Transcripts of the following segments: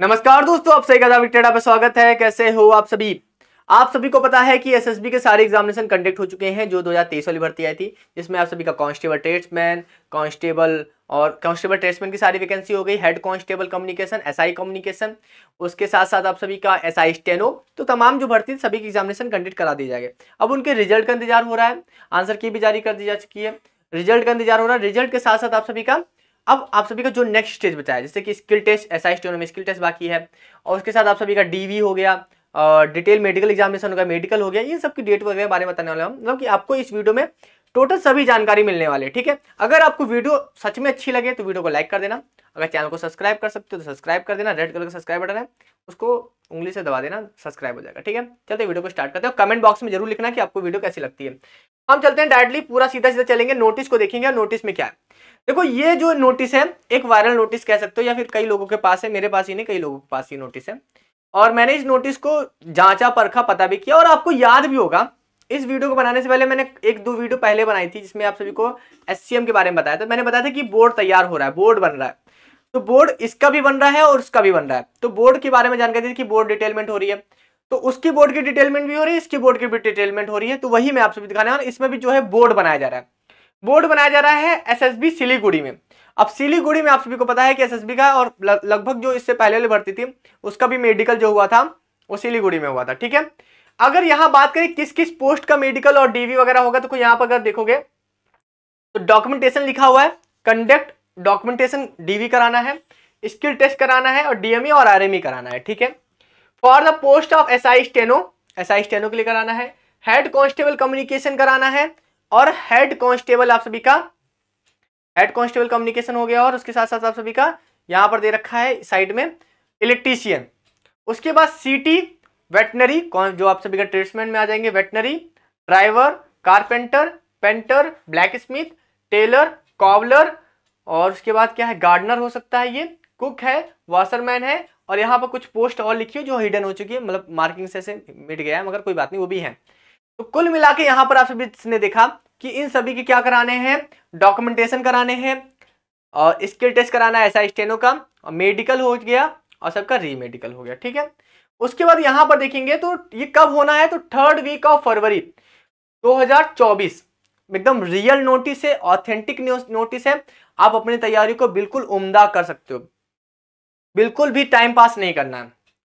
नमस्कार दोस्तों आप सही कदा विक्टेडा पर स्वागत है कैसे हो आप सभी आप सभी को पता है कि एसएसबी के सारे एग्जामिनेशन कंडक्ट हो चुके हैं जो 2023 वाली भर्ती आई थी जिसमें आप सभी का कांस्टेबल ट्रेड्समैन कांस्टेबल और कांस्टेबल ट्रेड्समैन की सारी वैकेंसी हो गई head constable communication SI communication उसके साथ साथ आप सभी का एस स्टेनो तो तमाम जो भर्ती सभी की एग्जामिनेशन कंडक्ट करा दिए जाएंगे अब उनके रिजल्ट का इंतजार हो रहा है आंसर की भी जारी कर दी जा चुकी है रिजल्ट का इंतजार हो रहा है रिजल्ट के साथ साथ आप सभी का अब आप सभी का जो नेक्स्ट स्टेज बताया जैसे कि स्किल टेस्ट एस आई में स्किल टेस्ट बाकी है और उसके साथ आप सभी का डी हो गया डिटेल मेडिकल एग्जामिनेशन होगा मेडिकल हो गया इन सब की डेट वगैरह बारे में बताने वाले हम मतलब कि आपको इस वीडियो में टोटल सभी जानकारी मिलने वाले ठीक है अगर आपको वीडियो सच में अच्छी लगे तो वीडियो को लाइक कर देना अगर चैनल को सब्सक्राइब कर सकते हो तो सब्सक्राइब कर देना रेड कलर का सब्सक्राइब बटन है उसको उंगली से दबा देना सब्सक्राइब हो जाएगा ठीक है चलते वीडियो को स्टार्ट करते हैं कमेंट बॉक्स में जरूर लिखना कि आपको वीडियो कैसी लगती है हम चलते हैं डायरेक्टली पूरा सीधा सीधा चलेंगे नोटिस को देखेंगे नोटिस में क्या है देखो ये जो नोटिस है एक वायरल नोटिस कह सकते हो या फिर कई लोगों के पास है मेरे पास ही नहीं कई लोगों के पास ये नोटिस है और मैंने इस नोटिस को जांचा परखा पता भी किया और आपको याद भी होगा इस वीडियो को बनाने से पहले मैंने एक दो वीडियो पहले बनाई थी जिसमें आप सभी को एस के बारे में बताया था तो मैंने बताया था कि बोर्ड तैयार हो रहा है बोर्ड बन रहा है तो बोर्ड इसका भी बन रहा है और उसका भी बन रहा है तो बोर्ड के बारे में जानकारी थी कि बोर्ड डिटेलमेंट हो रही है तो उसकी बोर्ड की डिटेलमेंट भी हो रही है इसकी बोर्ड की भी डिटेलमेंट हो रही है तो वही मैं आप सभी दिखाने वाला इसमें भी जो है बोर्ड बनाया जा रहा है बोर्ड बनाया जा रहा है एसएसबी सिलीगुड़ी में अब सिलीगुड़ी में आप सभी को पता है कि एसएसबी का और लगभग जो इससे पहले वाली भर्ती थी उसका भी मेडिकल जो हुआ था वो सिलीगुड़ी में हुआ था ठीक है अगर यहां बात करें किस किस पोस्ट का मेडिकल और डीवी वगैरह होगा तो यहां पर अगर देखोगे तो डॉक्यूमेंटेशन लिखा हुआ है कंडक्ट डॉक्यूमेंटेशन डीवी कराना है स्किल टेस्ट कराना है और डीएमई e और आरएमई e कराना है ठीक है for the post of S I steno S I steno के लिए कराना है हेड कांस्टेबल कम्युनिकेशन कराना है और हेड कांस्टेबल आप सभी का हेड कांस्टेबल कम्युनिकेशन हो गया और उसके साथ साथ आप सभी का यहां पर दे रखा है साइड में इलेक्ट्रीशियन उसके बाद सीटी वेटनरी कौन जो आप सभी का ट्रेड्समैन में आ जाएंगे veterinary driver carpenter painter blacksmith tailor cobbler और उसके बाद क्या है गार्डनर हो सकता है ये कुक है वाशरमैन है और यहाँ पर कुछ पोस्ट और लिखी है जो हिडन हो चुकी है मतलब मार्किंग से मिट गया है मगर कोई बात नहीं वो भी है तो कुल मिला के यहाँ पर आप सभी ने देखा कि इन सभी के क्या कराने हैं डॉक्यूमेंटेशन कराने हैं और स्किल टेस्ट कराना है ऐसा स्टेनो का और मेडिकल हो गया और सबका रीमेडिकल हो गया ठीक है उसके बाद यहां पर देखेंगे तो ये कब होना है तो थर्ड वीक ऑफ फरवरी 2024 एकदम रियल नोटिस है ऑथेंटिक नोटिस है आप अपनी तैयारी को बिल्कुल उम्दा कर सकते हो बिल्कुल भी टाइम पास नहीं करना है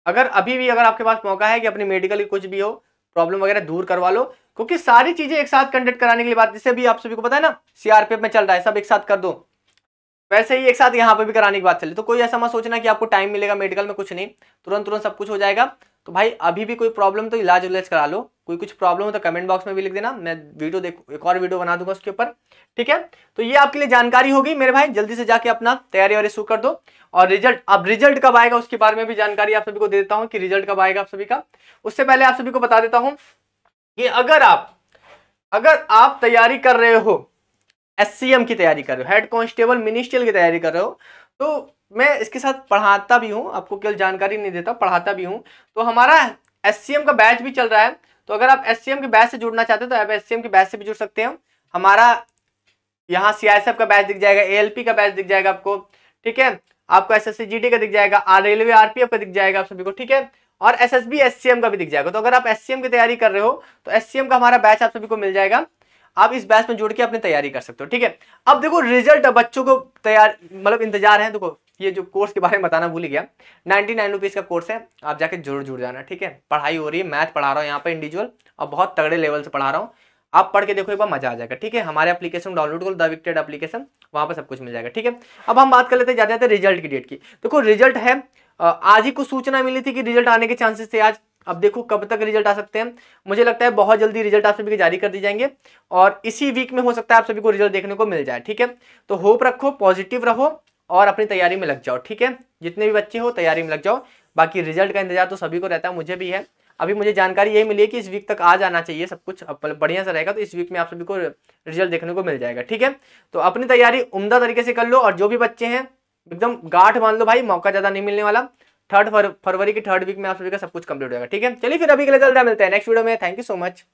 अगर अभी भी अगर आपके पास मौका है कि अपनी मेडिकल की कुछ भी हो प्रॉब्लम वगैरह दूर करवा लो क्योंकि सारी चीजें एक साथ कंडक्ट कराने के लिए बात जैसे भी आप सभी को पता है ना सीआरपीएफ में चल रहा है सब एक साथ कर दो वैसे ही एक साथ यहाँ पे भी कराने की बात चले तो कोई ऐसा मत सोचना कि आपको टाइम मिलेगा मेडिकल में कुछ नहीं तुरंत तुरंत सब कुछ हो जाएगा तो भाई अभी भी कोई प्रॉब्लम तो इलाज उलाज करा लो कोई कुछ प्रॉब्लम हो तो कमेंट बॉक्स में भी लिख देना मैं वीडियो देख एक और वीडियो बना दूंगा उसके ऊपर ठीक है तो ये आपके लिए जानकारी होगी मेरे भाई जल्दी से जाके अपना तैयारी वारी शुरू कर दो और रिजल्ट अब रिजल्ट कब आएगा उसके बारे में भी जानकारी आप सभी को दे देता हूँ कि रिजल्ट कब आएगा आप सभी का उससे पहले आप सभी को बता देता हूँ कि अगर आप अगर आप तैयारी कर रहे हो एस की तैयारी कर रहे हो हेड कॉन्स्टेबल मिनिस्ट्रियल की तैयारी कर रहे हो तो मैं इसके साथ पढ़ाता भी हूँ आपको केवल जानकारी नहीं देता पढ़ाता भी हूँ तो हमारा एस का बैच भी चल रहा है तो अगर आप एस के बैच से जुड़ना चाहते हो तो आप एस के बैच से भी जुड़ सकते हैं हमारा यहाँ सी का बैच दिख जाएगा ए का बैच दिख जाएगा आपको ठीक है आपको एस एस का दिख जाएगा आर रेलवे आर का दिख जाएगा आप सभी को ठीक है और एस एस का भी दिख जाएगा तो अगर आप एस की तैयारी कर रहे हो तो एस का हमारा बैच आप सभी को मिल जाएगा आप इस बैच में जुड़ के अपनी तैयारी कर सकते हो ठीक है अब देखो रिजल्ट बच्चों को तैयार मतलब इंतजार है देखो ये जो कोर्स के बारे में बताना भूल गया नाइनटी नाइन रुपीज़ का कोर्स है आप जाके जरूर जुड़ जाना ठीक है पढ़ाई हो रही है मैथ पढ़ा रहा हूँ यहाँ पर इंडिविजुअल और बहुत तगड़े लेवल से पढ़ा रहा हूँ आप पढ़ के देखो एक बार मजा आ जाएगा ठीक है हमारे एप्लीकेशन डाउनलोड करो द विक्टेड एप्लीकेशन वहाँ पर सब कुछ मिल जाएगा ठीक है अब हम बात कर लेते जाते जाते रिजल्ट की डेट की देखो रिजल्ट है आज ही कुछ सूचना मिली थी कि रिजल्ट आने के चांसेस थे आज अब देखो कब तक रिजल्ट आ सकते हैं मुझे लगता है बहुत जल्दी रिजल्ट आप सभी के जारी कर दिए जाएंगे और इसी वीक में हो सकता है आप सभी को रिजल्ट देखने को मिल जाए ठीक है तो होप रखो पॉजिटिव रहो और अपनी तैयारी में लग जाओ ठीक है जितने भी बच्चे हो तैयारी में लग जाओ बाकी रिजल्ट का इंतजार तो सभी को रहता है मुझे भी है अभी मुझे जानकारी यही मिली है कि इस वीक तक आ जाना चाहिए सब कुछ बढ़िया सा रहेगा तो इस वीक में आप सभी को रिजल्ट देखने को मिल जाएगा ठीक है तो अपनी तैयारी उमदा तरीके से कर लो और जो भी बच्चे हैं एकदम गाठ मान लो भाई मौका ज़्यादा नहीं मिलने वाला थर्ड फरवरी की थर्ड वीक में आप सभी का सब कुछ कंप्लीट होगा ठीक है चलिए फिर अभी के लिए जल्द मिलते हैं नेक्स्ट वीडियो में थैंक यू सो मच